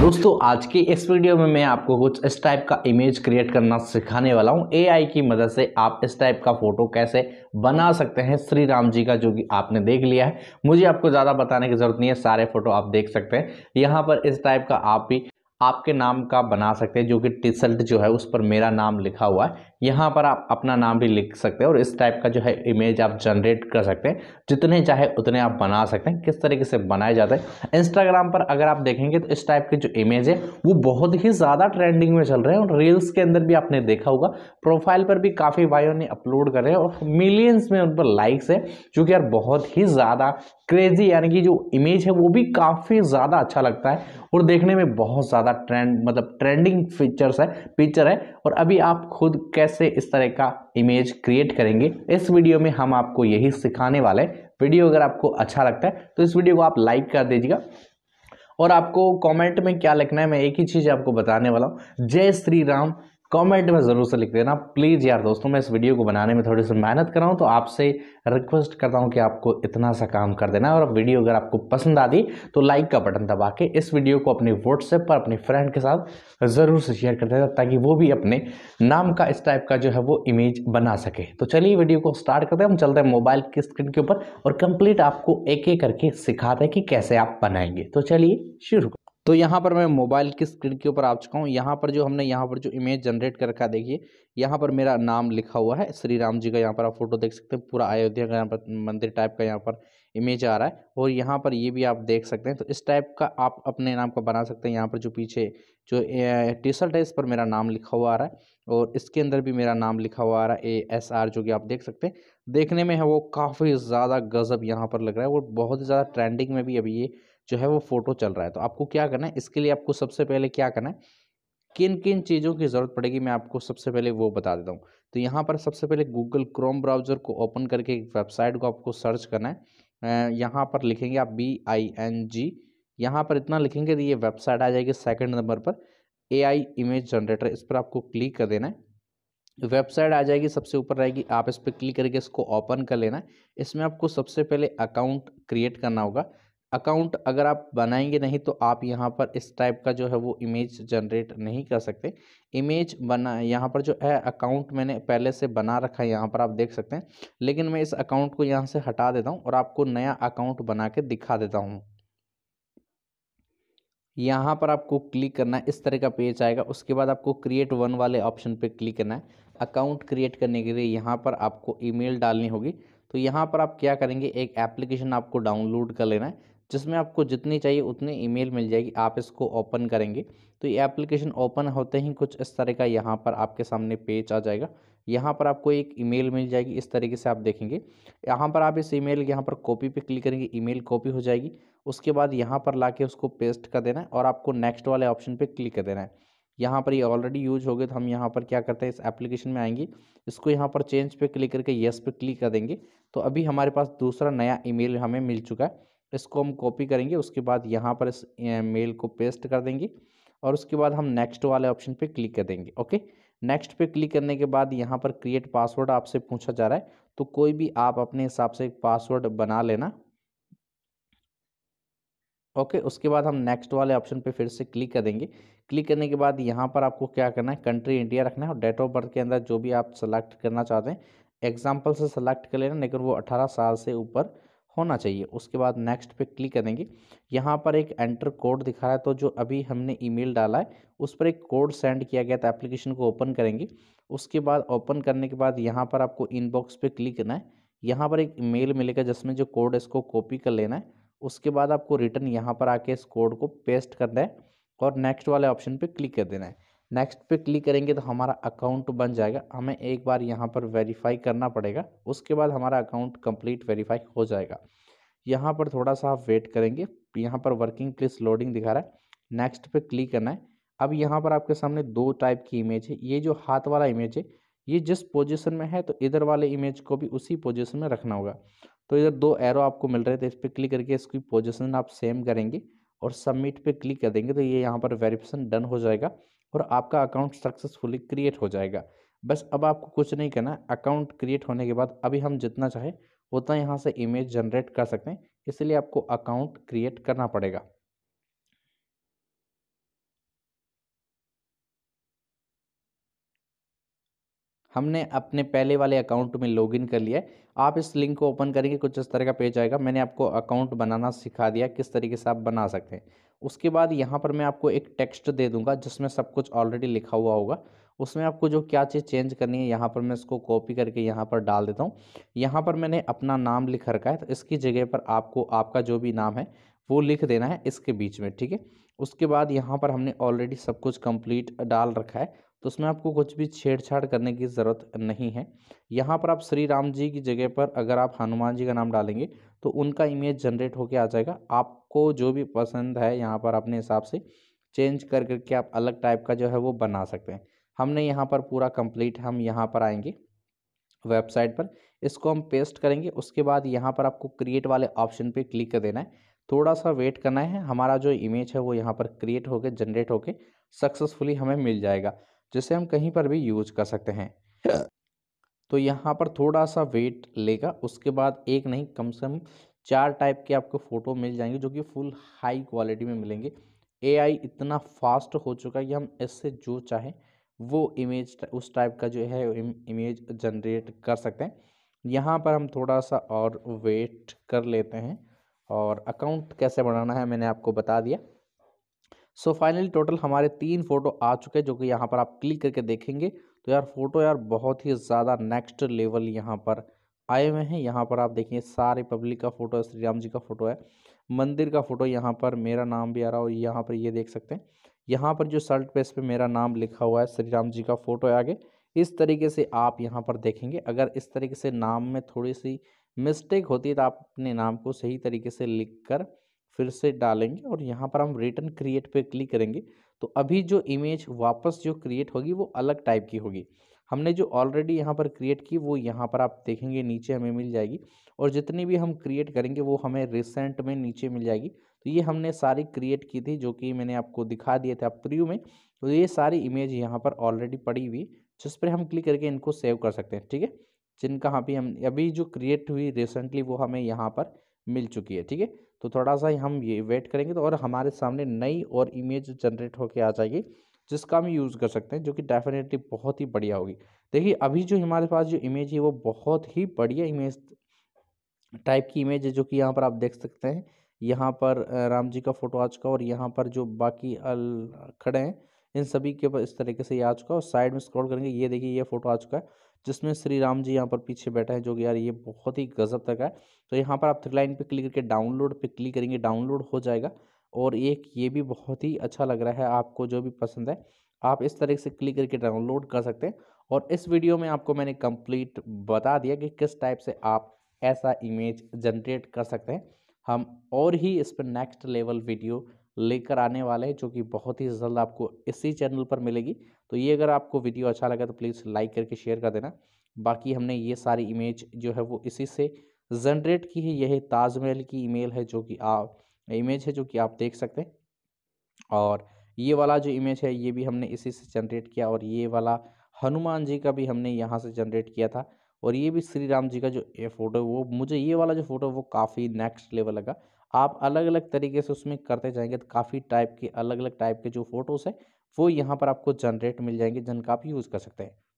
दोस्तों आज की इस वीडियो में मैं आपको कुछ इस टाइप का इमेज क्रिएट करना सिखाने वाला हूं एआई की मदद से आप इस टाइप का फोटो कैसे बना सकते हैं श्री राम जी का जो कि आपने देख लिया है मुझे आपको ज़्यादा बताने की ज़रूरत नहीं है सारे फोटो आप देख सकते हैं यहाँ पर इस टाइप का आप भी आपके नाम का बना सकते हैं जो कि टी शर्ट जो है उस पर मेरा नाम लिखा हुआ है यहाँ पर आप अपना नाम भी लिख सकते हैं और इस टाइप का जो है इमेज आप जनरेट कर सकते हैं जितने चाहे उतने आप बना सकते हैं किस तरीके से बनाए जाते हैं इंस्टाग्राम पर अगर आप देखेंगे तो इस टाइप के जो इमेज है वो बहुत ही ज़्यादा ट्रेंडिंग में चल रहे हैं और रील्स के अंदर भी आपने देखा होगा प्रोफाइल पर भी काफ़ी भाइयों ने अपलोड करे और मिलियंस में उन पर लाइक्स है जो यार बहुत ही ज़्यादा क्रेजी यानी कि जो इमेज है वो भी काफ़ी ज़्यादा अच्छा लगता है और देखने में बहुत ज़्यादा का ट्रेंड मतलब ट्रेंडिंग फीचर्स है फीचर है और अभी आप खुद कैसे इस तरह का इमेज क्रिएट करेंगे इस वीडियो में हम आपको यही सिखाने वाले हैं वीडियो अगर आपको अच्छा लगता है तो इस वीडियो को आप लाइक कर दीजिएगा और आपको कमेंट में क्या लिखना है मैं एक ही चीज़ आपको बताने वाला हूँ जय श्री राम कमेंट में ज़रूर से लिख देना प्लीज़ यार दोस्तों मैं इस वीडियो को बनाने में थोड़ी सी मेहनत कर रहा हूँ तो आपसे रिक्वेस्ट करता हूँ कि आपको इतना सा काम कर देना और वीडियो अगर आपको पसंद आ दी तो लाइक का बटन दबा के इस वीडियो को अपने व्हाट्सएप पर अपने फ्रेंड के साथ ज़रूर से शेयर कर देना ताकि वो भी अपने नाम का इस टाइप का जो है वो इमेज बना सके तो चलिए वीडियो को स्टार्ट करते हैं हम चलते हैं मोबाइल की स्क्रीन के ऊपर और कंप्लीट आपको एक एक करके सिखाते हैं कि कैसे आप बनाएंगे तो चलिए शुरू तो यहाँ पर मैं मोबाइल की स्क्रीन के ऊपर आ चुका हूँ यहाँ पर जो हमने यहाँ पर जो इमेज जनरेट कर रखा देखिए यहाँ पर मेरा नाम लिखा हुआ है श्री राम जी का यहाँ पर आप फोटो देख सकते हैं पूरा अयोध्या का यहाँ पर मंदिर टाइप का यहाँ पर इमेज आ रहा है और यहाँ पर ये भी आप देख सकते हैं तो इस टाइप का आप अपने नाम का बना सकते हैं यहाँ पर जो पीछे जो टी शर्ट है इस पर मेरा नाम लिखा हुआ आ रहा है और इसके अंदर भी मेरा नाम लिखा हुआ आ रहा है ए एस आर जो कि आप देख सकते हैं देखने में है वो काफ़ी ज़्यादा गज़ब यहाँ पर लग रहा है और बहुत ही ज़्यादा ट्रेंडिंग में भी अभी ये जो है वो फ़ोटो चल रहा है तो आपको क्या करना है इसके लिए आपको सबसे पहले क्या करना है किन किन चीज़ों की ज़रूरत पड़ेगी मैं आपको सबसे पहले वो बता देता हूँ तो यहाँ पर सबसे पहले गूगल क्रोम ब्राउज़र को ओपन करके एक वेबसाइट को आपको सर्च करना है यहाँ पर लिखेंगे आप बी आई एन जी यहाँ पर इतना लिखेंगे तो ये वेबसाइट आ जाएगी सेकंड नंबर पर ए आई इमेज जनरेटर इस पर आपको क्लिक कर देना है वेबसाइट आ जाएगी सबसे ऊपर रहेगी आप इस पर क्लिक करके इसको ओपन कर लेना है इसमें आपको सबसे पहले अकाउंट क्रिएट करना होगा अकाउंट अगर आप बनाएंगे नहीं तो आप यहाँ पर इस टाइप का जो है वो इमेज जनरेट नहीं कर सकते इमेज बना यहाँ पर जो है अकाउंट मैंने पहले से बना रखा है यहाँ पर आप देख सकते हैं लेकिन मैं इस अकाउंट को यहाँ से हटा देता हूँ और आपको नया अकाउंट बना के दिखा देता हूँ यहाँ पर आपको क्लिक करना है इस तरह का पेज आएगा उसके बाद आपको क्रिएट वन वाले ऑप्शन पर क्लिक करना है अकाउंट क्रिएट करने के लिए यहाँ पर आपको ईमेल डालनी होगी तो यहाँ पर आप क्या करेंगे एक एप्लीकेशन आपको डाउनलोड कर लेना है जिसमें आपको जितनी चाहिए उतनी ईमेल मिल जाएगी आप इसको ओपन करेंगे तो ये एप्लीकेशन ओपन होते ही कुछ इस तरह का यहाँ पर आपके सामने पेज आ जाएगा यहाँ पर आपको एक ईमेल मिल जाएगी इस तरीके से आप देखेंगे यहाँ पर आप इस ईमेल यहाँ पर कॉपी पे क्लिक करेंगे ईमेल कॉपी हो जाएगी उसके बाद यहाँ पर ला के उसको पेस्ट कर देना है और आपको नेक्स्ट वाले ऑप्शन पर क्लिक कर देना है यहाँ पर ये ऑलरेडी यूज हो गए तो हम यहाँ पर क्या करते हैं इस एप्लीकेशन में आएंगे इसको यहाँ पर चेंज पे क्लिक करके येस पे क्लिक कर देंगे तो अभी हमारे पास दूसरा नया ईमेल हमें मिल चुका है इसको हम कॉपी करेंगे उसके बाद यहाँ पर इस मेल को पेस्ट कर देंगे और उसके बाद हम नेक्स्ट वाले ऑप्शन पे क्लिक कर देंगे ओके नेक्स्ट पे क्लिक करने के बाद यहाँ पर क्रिएट पासवर्ड आपसे पूछा जा रहा है तो कोई भी आप अपने हिसाब से एक पासवर्ड बना लेना ओके उसके बाद हम नेक्स्ट वाले ऑप्शन पे फिर से क्लिक कर देंगे क्लिक करने के बाद यहाँ पर आपको क्या करना है कंट्री इंडिया रखना है और डेट ऑफ बर्थ के अंदर जो भी आप सेलेक्ट करना चाहते हैं एग्जाम्पल से सेलेक्ट कर लेना लेकिन वो अठारह साल से ऊपर होना चाहिए उसके बाद नेक्स्ट पे क्लिक करेंगे यहाँ पर एक एंटर कोड दिखा रहा है तो जो अभी हमने ईमेल डाला है उस पर एक कोड सेंड किया गया था एप्लीकेशन को ओपन करेंगे उसके बाद ओपन करने के बाद यहाँ पर आपको इनबॉक्स पे क्लिक करना है यहाँ पर एक मेल मिलेगा जिसमें जो कोड है इसको कॉपी कर लेना है उसके बाद आपको रिटर्न यहाँ पर आके इस कोड को पेस्ट करना है और नेक्स्ट वाले ऑप्शन पर क्लिक कर देना है नेक्स्ट पे क्लिक करेंगे तो हमारा अकाउंट बन जाएगा हमें एक बार यहाँ पर वेरीफाई करना पड़ेगा उसके बाद हमारा अकाउंट कंप्लीट वेरीफाई हो जाएगा यहाँ पर थोड़ा सा आप वेट करेंगे यहाँ पर वर्किंग प्लेस लोडिंग दिखा रहा है नेक्स्ट पे क्लिक करना है अब यहाँ पर आपके सामने दो टाइप की इमेज है ये जो हाथ वाला इमेज है ये जिस पोजिशन में है तो इधर वाले इमेज को भी उसी पोजिशन में रखना होगा तो इधर दो एरो आपको मिल रहे थे इस पर क्लिक करके इसकी पोजिशन आप सेम करेंगे और सबमिट पे क्लिक कर देंगे तो ये यहाँ पर वेरिफिकेशन डन हो जाएगा और आपका अकाउंट सक्सेसफुली क्रिएट हो जाएगा बस अब आपको कुछ नहीं करना अकाउंट क्रिएट होने के बाद अभी हम जितना चाहे उतना यहाँ से इमेज जनरेट कर सकते हैं इसलिए आपको अकाउंट क्रिएट करना पड़ेगा हमने अपने पहले वाले अकाउंट में लॉगिन कर लिया है आप इस लिंक को ओपन करेंगे कुछ इस तरह का पेज आएगा मैंने आपको अकाउंट बनाना सिखा दिया किस तरीके से आप बना सकते हैं उसके बाद यहाँ पर मैं आपको एक टेक्स्ट दे दूंगा जिसमें सब कुछ ऑलरेडी लिखा हुआ होगा उसमें आपको जो क्या चीज़ चेंज करनी है यहाँ पर मैं इसको कॉपी करके यहाँ पर डाल देता हूँ यहाँ पर मैंने अपना नाम लिख रखा है तो इसकी जगह पर आपको आपका जो भी नाम है वो लिख देना है इसके बीच में ठीक है उसके बाद यहाँ पर हमने ऑलरेडी सब कुछ कंप्लीट डाल रखा है तो उसमें आपको कुछ भी छेड़छाड़ करने की ज़रूरत नहीं है यहाँ पर आप श्री राम जी की जगह पर अगर आप हनुमान जी का नाम डालेंगे तो उनका इमेज जनरेट होकर आ जाएगा आपको जो भी पसंद है यहाँ पर अपने हिसाब से चेंज कर करके आप अलग टाइप का जो है वो बना सकते हैं हमने यहाँ पर पूरा कंप्लीट हम यहाँ पर आएंगे वेबसाइट पर इसको हम पेस्ट करेंगे उसके बाद यहाँ पर आपको क्रिएट वाले ऑप्शन पे क्लिक कर देना है थोड़ा सा वेट करना है हमारा जो इमेज है वो यहाँ पर क्रिएट होकर जनरेट होकर सक्सेसफुली हमें मिल जाएगा जिसे हम कहीं पर भी यूज कर सकते हैं हाँ। तो यहाँ पर थोड़ा सा वेट लेगा उसके बाद एक नहीं कम से कम चार टाइप के आपको फ़ोटो मिल जाएंगे जो कि फुल हाई क्वालिटी में मिलेंगे एआई इतना फास्ट हो चुका है कि हम इससे जो चाहें वो इमेज उस टाइप का जो है इमेज जनरेट कर सकते हैं यहाँ पर हम थोड़ा सा और वेट कर लेते हैं और अकाउंट कैसे बनाना है मैंने आपको बता दिया सो फाइनली टोटल हमारे तीन फ़ोटो आ चुके हैं जो कि यहाँ पर आप क्लिक करके देखेंगे तो यार फोटो यार बहुत ही ज़्यादा नेक्स्ट लेवल यहाँ पर आए हुए हैं यहाँ पर आप देखिए सारे पब्लिक का फ़ोटो है श्री राम जी का फ़ोटो है मंदिर का फ़ोटो यहाँ पर मेरा नाम भी आ रहा है और यहाँ पर ये देख सकते हैं यहाँ पर जो शर्ट पेस पे मेरा नाम लिखा हुआ है श्री राम जी का फ़ोटो है आगे इस तरीके से आप यहाँ पर देखेंगे अगर इस तरीके से नाम में थोड़ी सी मिस्टेक होती है तो आप अपने नाम को सही तरीके से लिख कर फिर से डालेंगे और यहाँ पर हम रिटर्न क्रिएट पे क्लिक करेंगे तो अभी जो इमेज वापस जो क्रिएट होगी वो अलग टाइप की होगी हमने जो ऑलरेडी यहाँ पर क्रिएट की वो यहाँ पर आप देखेंगे नीचे हमें मिल जाएगी और जितनी भी हम क्रिएट करेंगे वो हमें रिसेंट में नीचे मिल जाएगी तो ये हमने सारी क्रिएट की थी जो कि मैंने आपको दिखा दिए थे आप प्रिव्यू में तो ये सारी इमेज यहाँ पर ऑलरेडी पड़ी हुई जिस पर हम क्लिक करके इनको सेव कर सकते हैं ठीक है जिनका भी हम अभी जो क्रिएट हुई रिसेंटली वो हमें यहाँ पर मिल चुकी है ठीक है तो थोड़ा सा हम ये वेट करेंगे तो और हमारे सामने नई और इमेज जनरेट होके आ जाएगी जिसका हम यूज़ कर सकते हैं जो कि डेफिनेटली बहुत ही बढ़िया होगी देखिए अभी जो हमारे पास जो इमेज है वो बहुत ही बढ़िया इमेज टाइप की इमेज है जो कि यहाँ पर आप देख सकते हैं यहाँ पर राम जी का फ़ोटो आ चुका और यहाँ पर जो बाकी अल खड़े हैं इन सभी के ऊपर इस तरीके से ये आ चुका और साइड में स्क्रॉल करेंगे ये देखिए ये फ़ोटो आ चुका है जिसमें श्री राम जी यहाँ पर पीछे बैठे हैं जो कि यार ये बहुत ही गजब तक है तो यहाँ पर आप थ्री लाइन पे क्लिक करके डाउनलोड पे क्लिक करेंगे डाउनलोड हो जाएगा और एक ये भी बहुत ही अच्छा लग रहा है आपको जो भी पसंद है आप इस तरह से क्लिक करके डाउनलोड कर सकते हैं और इस वीडियो में आपको मैंने कंप्लीट बता दिया कि किस टाइप से आप ऐसा इमेज जनरेट कर सकते हैं हम और ही इस पर नेक्स्ट लेवल वीडियो लेकर आने वाले हैं जो कि बहुत ही जल्द आपको इसी चैनल पर मिलेगी तो ये अगर आपको वीडियो अच्छा लगा तो प्लीज़ लाइक करके शेयर कर देना बाकी हमने ये सारी इमेज जो है वो इसी से जनरेट की है यह ताजमहल की ईमेल है जो कि आप इमेज है जो कि आप देख सकते हैं और ये वाला जो इमेज है ये भी हमने इसी से जनरेट किया और ये वाला हनुमान जी का भी हमने यहाँ से जनरेट किया था और ये भी श्री राम जी का जो ये फ़ोटो वो मुझे ये वाला जो फ़ोटो वो काफ़ी नेक्स्ट लेवल लगा आप अलग अलग तरीके से उसमें करते जाएंगे तो काफ़ी टाइप के अलग अलग टाइप के जो फोटोज़ हैं वो यहाँ पर आपको जनरेट मिल जाएंगे जिनका आप यूज़ कर सकते हैं